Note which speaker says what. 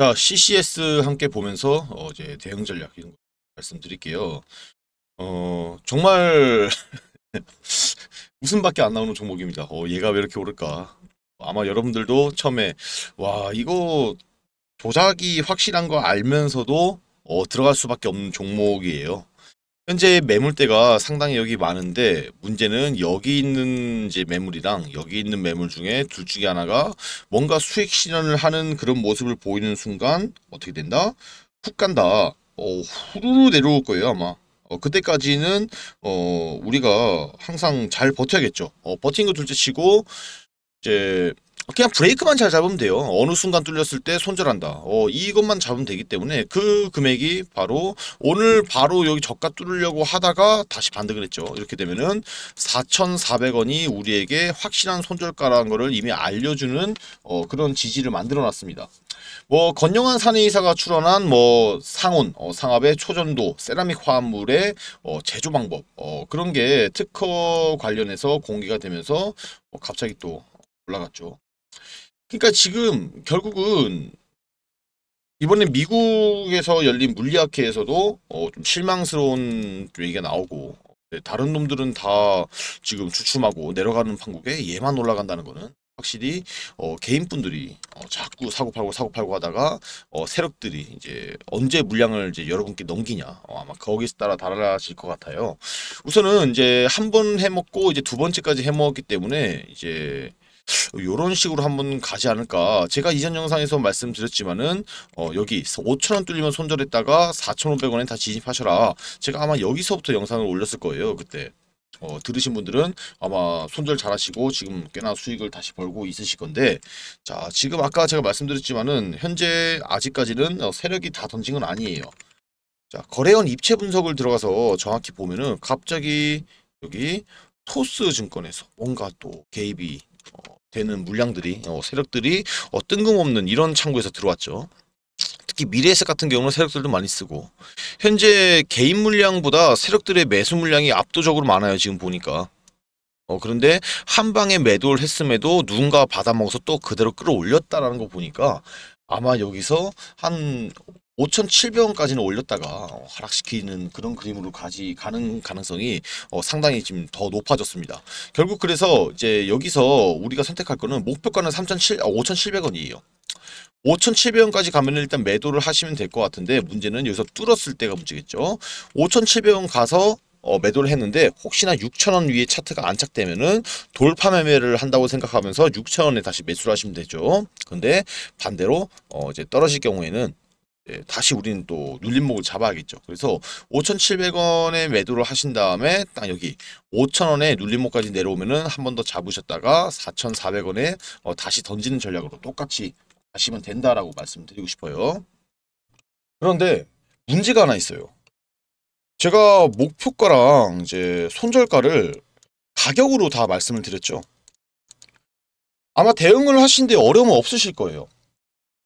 Speaker 1: 자, CCS 함께 보면서 어, 이제 대응 전략 이런 거 말씀드릴게요. 어, 정말 웃음밖에 안 나오는 종목입니다. 어, 얘가 왜 이렇게 오를까? 아마 여러분들도 처음에 와, 이거 조작이 확실한 거 알면서도 어, 들어갈 수밖에 없는 종목이에요. 현재 매물대가 상당히 여기 많은데 문제는 여기 있는 이제 매물이랑 여기 있는 매물 중에 둘 중에 하나가 뭔가 수익 실현을 하는 그런 모습을 보이는 순간 어떻게 된다? 훅 간다. 어, 후루루 내려올 거예요 아마. 어, 그때까지는 어, 우리가 항상 잘 버텨야겠죠. 어, 버틴 거 둘째 치고 이제 그냥 브레이크만 잘 잡으면 돼요. 어느 순간 뚫렸을 때 손절한다. 어, 이것만 잡으면 되기 때문에 그 금액이 바로 오늘 바로 여기 저가 뚫으려고 하다가 다시 반등을 했죠. 이렇게 되면은 4,400원이 우리에게 확실한 손절가라는 것을 이미 알려주는 어, 그런 지지를 만들어 놨습니다. 뭐 건영한 사내이사가 출연한뭐 상온, 어, 상압의 초전도, 세라믹 화합물의 어, 제조 방법 어, 그런 게 특허 관련해서 공개가 되면서 어, 갑자기 또 올라갔죠. 그러니까 지금 결국은 이번에 미국에서 열린 물리학회에서도 어, 좀 실망스러운 얘기가 나오고 네, 다른 놈들은 다 지금 주춤하고 내려가는 판국에 얘만 올라간다는 거는 확실히 어, 개인분들이 어, 자꾸 사고팔고 사고팔고 하다가 어, 세력들이 이제 언제 물량을 이제 여러분께 넘기냐 어, 아마 거기서 따라 달라질 것 같아요. 우선은 이제 한 번 해먹고 이제 두 번째까지 해먹었기 때문에 이제 이런 식으로 한번 가지 않을까 제가 이전 영상에서 말씀드렸지만은 어, 여기 5천원 뚫리면 손절했다가 4,500원에 다 진입하셔라 제가 아마 여기서부터 영상을 올렸을 거예요 그때 어, 들으신 분들은 아마 손절 잘하시고 지금 꽤나 수익을 다시 벌고 있으실 건데 자 지금 아까 제가 말씀드렸지만은 현재 아직까지는 어, 세력이 다 던진 건 아니에요 자 거래원 입체 분석을 들어가서 정확히 보면은 갑자기 여기 토스 증권에서 뭔가 또 개입이 어, 되는 물량들이 어, 세력들이 어, 뜬금없는 이런 창구에서 들어왔죠. 특히 미래에셋 같은 경우는 세력들도 많이 쓰고 현재 개인 물량보다 세력들의 매수 물량이 압도적으로 많아요. 지금 보니까. 어, 그런데 한 방에 매도를 했음에도 누군가 받아먹어서 또 그대로 끌어올렸다라는 거 보니까 아마 여기서 한 5,700원까지는 올렸다가 하락시키는 그런 그림으로 가지 가는 가능성이 어, 상당히 지금 더 높아졌습니다. 결국 그래서 이제 여기서 우리가 선택할 거는 목표가는 3 7 5,700원이에요. 5,700원까지 가면 일단 매도를 하시면 될 것 같은데 문제는 여기서 뚫었을 때가 문제겠죠. 5,700원 가서 어, 매도를 했는데 혹시나 6천원 위에 차트가 안착되면은 돌파 매매를 한다고 생각하면서 6천원에 다시 매수를 하시면 되죠. 근데 반대로 어, 이제 떨어질 경우에는 예, 다시 우리는 또 눌림목을 잡아야겠죠. 그래서 5,700원에 매도를 하신 다음에 딱 여기 5,000원에 눌림목까지 내려오면은 한 번 더 잡으셨다가 4,400원에 어, 다시 던지는 전략으로 똑같이 하시면 된다라고 말씀드리고 싶어요. 그런데 문제가 하나 있어요. 제가 목표가랑 이제 손절가를 가격으로 다 말씀을 드렸죠. 아마 대응을 하신데 어려움은 없으실 거예요.